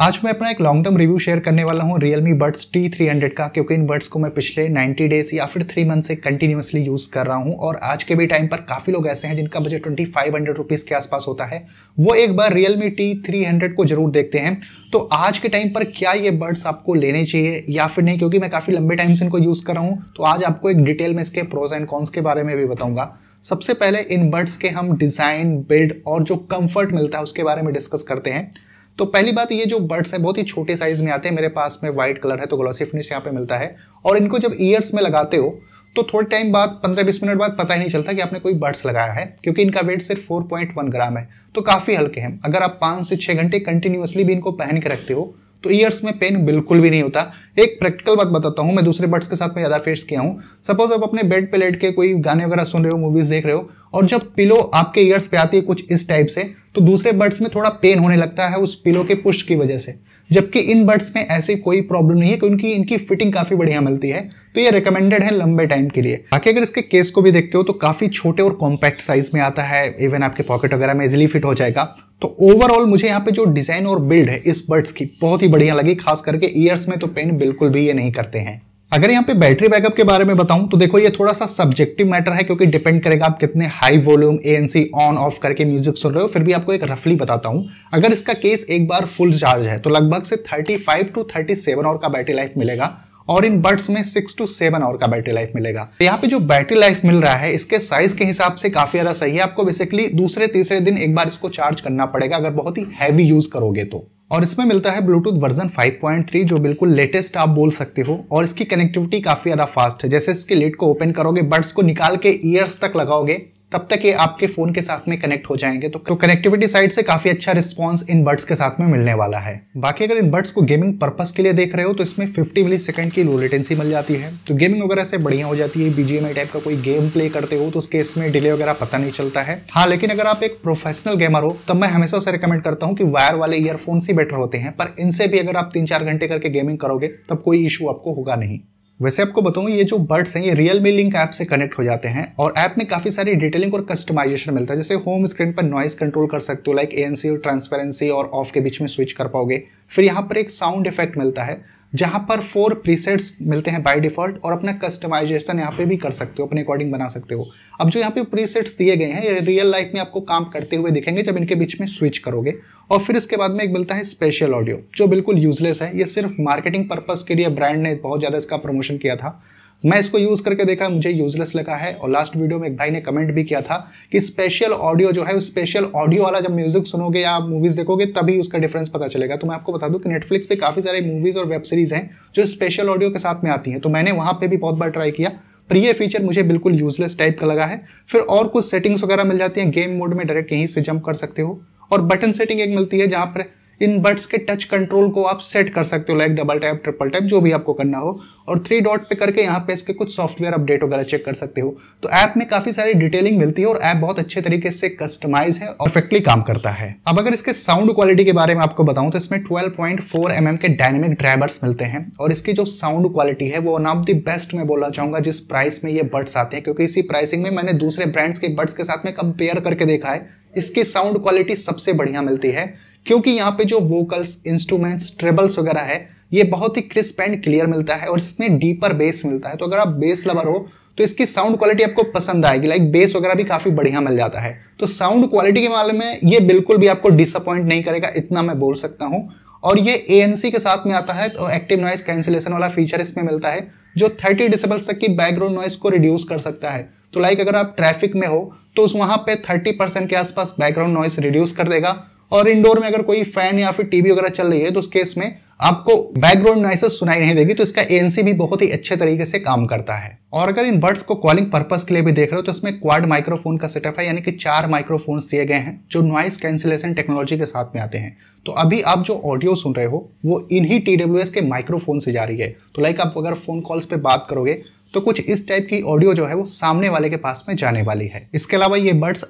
आज मैं अपना एक लॉन्ग टर्म रिव्यू शेयर करने वाला हूँ Realme buds T three hundred का क्योंकि इन बर्ड्स को मैं पिछले 90 डेज या फिर थ्री मंथ से कंटिन्यूसली यूज़ कर रहा हूँ और आज के भी टाइम पर काफ़ी लोग ऐसे हैं जिनका budget twenty five hundred rupees के आसपास होता है वो एक बार रियलमी टी थ्री हंड्रेड को जरूर देखते हैं तो आज के टाइम पर क्या ये बर्ड्स आपको लेने चाहिए या फिर नहीं क्योंकि मैं काफ़ी लंबे टाइम से इनको यूज़ कर रहा हूँ तो आज आपको एक डिटेल में इसके प्रोज एंड कॉन्स के बारे में भी बताऊँगा सबसे पहले इन बर्ड्स के हम डिज़ाइन बिल्ड और जो कंफर्ट मिलता है उसके बारे में डिस्कस करते हैं तो पहली बात ये जो बर्ड्स है बहुत ही छोटे साइज में आते हैं मेरे पास में व्हाइट कलर है तो ग्लॉसी फिनिश यहाँ पे मिलता है और इनको जब ईयर्स में लगाते हो तो थोड़े टाइम बाद 15-20 मिनट बाद पता ही नहीं चलता कि आपने कोई बर्ड्स लगाया है क्योंकि इनका वेट सिर्फ 4.1 ग्राम है तो काफ़ी हल्के हैं अगर आप 5 से 6 घंटे कंटिन्यूअसली भी इनको पहन के रखते हो तो ईयर्स में पेन बिल्कुल भी नहीं होता एक प्रैक्टिकल बात बताता हूँ मैं दूसरे बर्ड्स के साथ में ज़्यादा फेस किया हूँ सपोज आप अपने बेड पे लेट के कोई गाने वगैरह सुन रहे हो मूवीज़ देख रहे हो और जब पिलो आपके ईयर्स पे आती है कुछ इस टाइप से तो दूसरे बर्ड्स में थोड़ा पेन होने लगता है उस पिलो के पुश की वजह से जबकि इन बर्ड्स में ऐसी कोई प्रॉब्लम नहीं है क्योंकि इनकी फिटिंग काफ़ी बढ़िया मिलती है तो ये रिकमेंडेड है लंबे टाइम के लिए बाकी अगर इसके केस को भी देखते हो तो काफ़ी छोटे और कॉम्पैक्ट साइज में आता है इवन आपके पॉकेट वगैरह में इजिली फिट हो जाएगा तो ओवरऑल मुझे यहाँ पे जो डिज़ाइन और बिल्ड है इस बर्ड्स की बहुत ही बढ़िया लगी खास करके ईयर्स में तो पेन बिल्कुल भी ये नहीं करते हैं अगर यहाँ पे बैटरी बैकअप के बारे में बताऊं तो देखो ये थोड़ा सा सब्जेक्टिव मैटर है क्योंकि डिपेंड करेगा आप कितने high volume ANC on off करके म्यूजिक सुन रहे हो फिर भी आपको एक रफली बताता हूं अगर इसका केस एक बार फुल चार्ज है तो लगभग से 35 टू 37 आवर का बैटरी लाइफ मिलेगा और इन बर्ड्स में सिक्स टू सेवन आवर का बैटरी लाइफ मिलेगा तो यहाँ पे जो बैटरी लाइफ मिल रहा है इसके साइज के हिसाब से काफी ज्यादा सही है आपको बेसिकली दूसरे तीसरे दिन एक बार इसको चार्ज करना पड़ेगा अगर बहुत ही हैवी यूज करोगे तो और इसमें मिलता है ब्लूटूथ वर्जन 5.3 जो बिल्कुल लेटेस्ट आप बोल सकते हो और इसकी कनेक्टिविटी काफ़ी ज़्यादा फास्ट है जैसे इसके लिड को ओपन करोगे बर्ड्स को निकाल के ईयर्स तक लगाओगे तब तक ये आपके फ़ोन के साथ में कनेक्ट हो जाएंगे तो कनेक्टिविटी साइड से काफ़ी अच्छा रिस्पॉन्स इन बर्ड्स के साथ में मिलने वाला है बाकी अगर इन बर्ड्स को गेमिंग पर्पज़ के लिए देख रहे हो तो इसमें 50 मिली सेकंड की लो लेटेंसी मिल जाती है तो गेमिंग वगैरह से बढ़िया हो जाती है बीजीएमआई टाइप का कोई गेम प्ले करते हो तो उस केस में डिले वगैरह पता नहीं चलता है हाँ लेकिन अगर आप एक प्रोफेशनल गेमर हो तो मैं हमेशा उसे रिकमेंड करता हूँ कि वायर वाले ईयरफोन ही बेटर होते हैं पर इनसे भी अगर आप तीन चार घंटे करके गेमिंग करोगे तब कोई इशू आपको होगा नहीं वैसे आपको बताऊँ ये जो बर्ड्स हैं ये रियल मी लिंक ऐप से कनेक्ट हो जाते हैं और ऐप में काफ़ी सारी डिटेलिंग और कस्टमाइजेशन मिलता है जैसे होम स्क्रीन पर नॉइस कंट्रोल कर सकते हो लाइक ए और ट्रांसपेरेंसी और ऑफ के बीच में स्विच कर पाओगे फिर यहाँ पर एक साउंड इफेक्ट मिलता है जहाँ पर फोर प्रीसेट्स मिलते हैं बाय डिफ़ॉल्ट और अपना कस्टमाइजेशन यहाँ पे भी कर सकते हो अपने अकॉर्डिंग बना सकते हो अब जो यहाँ पे प्रीसेट्स दिए गए हैं ये रियल लाइफ में आपको काम करते हुए दिखेंगे जब इनके बीच में स्विच करोगे और फिर इसके बाद में एक मिलता है स्पेशल ऑडियो जो बिल्कुल यूजलेस है ये सिर्फ मार्केटिंग पर्पज़ के लिए ब्रांड ने बहुत ज़्यादा इसका प्रमोशन किया था मैं इसको यूज़ करके देखा मुझे यूजलेस लगा है और लास्ट वीडियो में एक भाई ने कमेंट भी किया था कि स्पेशल ऑडियो जो है स्पेशल ऑडियो वाला जब म्यूजिक सुनोगे या मूवीज़ देखोगे तभी उसका डिफरेंस पता चलेगा तो मैं आपको बता दूं कि नेटफ्लिक्स पे काफ़ी सारे मूवीज़ और वेब सीरीज़ हैं जो स्पेशल ऑडियो के साथ में आती है तो मैंने वहां पर भी बहुत बार ट्राई किया पर ये फीचर मुझे बिल्कुल यूजलेस टाइप का लगा है फिर और कुछ सेटिंग्स वगैरह मिल जाती है गेम मोड में डायरेक्ट यहीं से जंप कर सकते हो और बटन सेटिंग एक मिलती है जहां पर इन बट्स के टच कंट्रोल को आप सेट कर सकते हो like double tap triple tap जो भी आपको करना हो और थ्री डॉट पे करके यहाँ पे इसके कुछ सॉफ्टवेयर अपडेट वगैरह चेक कर सकते हो तो ऐप में काफी सारी डिटेलिंग मिलती है और ऐप बहुत अच्छे तरीके से कस्टमाइज है और परफेक्टली काम करता है अब अगर इसके साउंड क्वालिटी के बारे में आपको बताऊं तो इसमें ट्वेल्व पॉइंट mm के डायनेमिक ड्राइवर्स मिलते हैं और इसकी जो साउंड क्वालिटी है वो वन ऑफ द बेस्ट मैं बोलना चाहूंगा जिस प्राइस में ये बर्ड्स आते हैं क्योंकि इसी प्राइसिंग में मैंने दूसरे ब्रांड्स के बर्ड्स के साथ में कंपेयर करके देखा है इसकी साउंड क्वालिटी सबसे बढ़िया मिलती है क्योंकि यहाँ पे जो वोकल्स इंस्ट्रूमेंट्स ट्रेबल्स वगैरह है ये बहुत ही क्रिस्प एंड क्लियर मिलता है और इसमें डीपर बेस मिलता है तो अगर आप बेस लवर हो तो इसकी साउंड क्वालिटी आपको पसंद आएगी लाइक बेस वगैरह भी काफ़ी बढ़िया मिल जाता है तो साउंड क्वालिटी के मामले में ये बिल्कुल भी आपको डिसअपॉइंट नहीं करेगा इतना मैं बोल सकता हूँ और ये ए के साथ में आता है तो एक्टिव नॉइस कैंसिलेशन वाला फीचर इसमें मिलता है जो थर्टी डिसेबल्स तक की बैकग्राउंड नॉइस को रिड्यूस कर सकता है तो लाइक अगर आप ट्रैफिक में हो तो उस वहाँ पे 30 परसेंट के आसपास बैकग्राउंड नॉइस रिड्यूस कर देगा और इंडोर में अगर कोई फैन या फिर टीवी वगैरह चल रही है तो उस केस में आपको बैकग्राउंड नॉइसेस सुनाई नहीं देगी तो इसका एनसी भी बहुत ही अच्छे तरीके से काम करता है और अगर इन बर्ड्स को कॉलिंग पर्पस के लिए भी देख रहे हो तो इसमें क्वाड माइक्रोफोन का सेटअप है यानी कि चार माइक्रोफोन दिए गए हैं जो नॉइस कैंसिलेशन टेक्नोलॉजी के साथ में आते हैं तो अभी आप जो ऑडियो सुन रहे हो वो इन्हीं टी के माइक्रोफोन से जा रही है तो लाइक आप अगर फोन कॉल्स पे बात करोगे तो कुछ इस टाइप की ऑडियो जो है वो सामने वाले के पास में जाने वाली है इसके अलावा ये बर्ड्स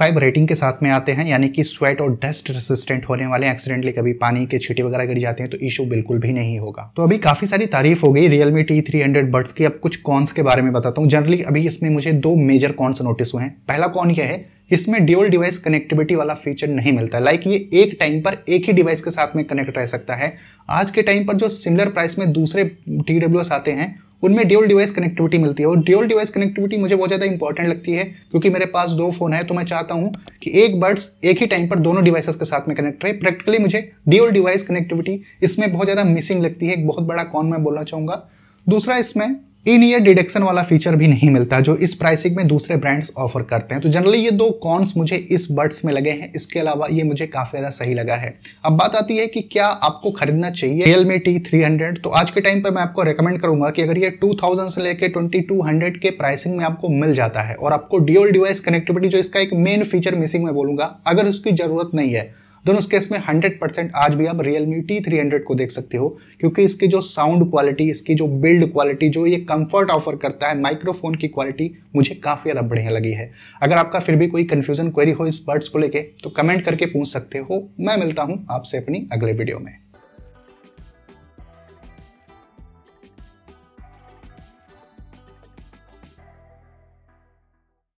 फाइव रेटिंग के साथ में आते हैं यानी कि स्वेट और डस्ट रेसिस्टेंट होने वाले एक्सीडेंटली कभी पानी के छीटे वगैरह गिर जाते हैं तो इशू बिल्कुल भी नहीं होगा तो अभी काफी सारी तारीफ हो गई Realme T three hundred buds की अब कुछ कॉन्स के बारे में बताता हूँ जनरली अभी इसमें मुझे दो मेजर कॉन्स नोटिस हुए हैं पहला कॉन यह है इसमें ड्यूअल डिवाइस कनेक्टिविटी वाला फीचर नहीं मिलता लाइक like ये एक टाइम पर एक ही डिवाइस के साथ में कनेक्ट रह सकता है आज के टाइम पर जो सिमिलर प्राइस में दूसरे टी आते हैं उनमें ड्यूल डिवाइस कनेक्टिविटी मिलती है और ड्यूल डिवाइस कनेक्टिविटी मुझे बहुत ज़्यादा इंपॉर्टेंट लगती है क्योंकि मेरे पास दो फोन है तो मैं चाहता हूँ कि एक बर्ड्स एक ही टाइम पर दोनों डिवाइसेस के साथ में कनेक्ट रहे प्रैक्टिकली मुझे ड्यूल डिवाइस कनेक्टिविटी इसमें बहुत ज़्यादा मिसिंग लगती है एक बहुत बड़ा कॉन मैं बोलना चाहूँगा दूसरा इसमें इन ईयर डिडक्शन वाला फीचर भी नहीं मिलता जो इस प्राइसिंग में दूसरे ब्रांड्स ऑफर करते हैं तो जनरली ये दो कॉन्स मुझे इस बर्ड्स में लगे हैं इसके अलावा ये मुझे काफ़ी ज़्यादा सही लगा है अब बात आती है कि क्या आपको खरीदना चाहिए Realme T three hundred तो आज के टाइम पर मैं आपको रिकमेंड करूंगा कि अगर ये टू थाउजेंड से लेकर ट्वेंटी टू हंड्रेड के प्राइसिंग में आपको मिल जाता है और आपको ड्यूअल डिवाइस कनेक्टिविटी जो इसका एक मेन फीचर मिसिंग में बोलूंगा अगर उसकी ज़रूरत नहीं है दोनों केस में 100% आज भी आप रियलमी टी थ्री को देख सकते हो क्योंकि इसकी जो साउंड क्वालिटी इसकी जो बिल्ड क्वालिटी जो ये कंफर्ट ऑफर करता है माइक्रोफोन की क्वालिटी मुझे काफ़ी ज़्यादा बढ़िया लगी है अगर आपका फिर भी कोई कंफ्यूजन क्वेरी हो इस बर्ड्स को लेके तो कमेंट करके पूछ सकते हो मैं मिलता हूँ आपसे अपनी अगले वीडियो में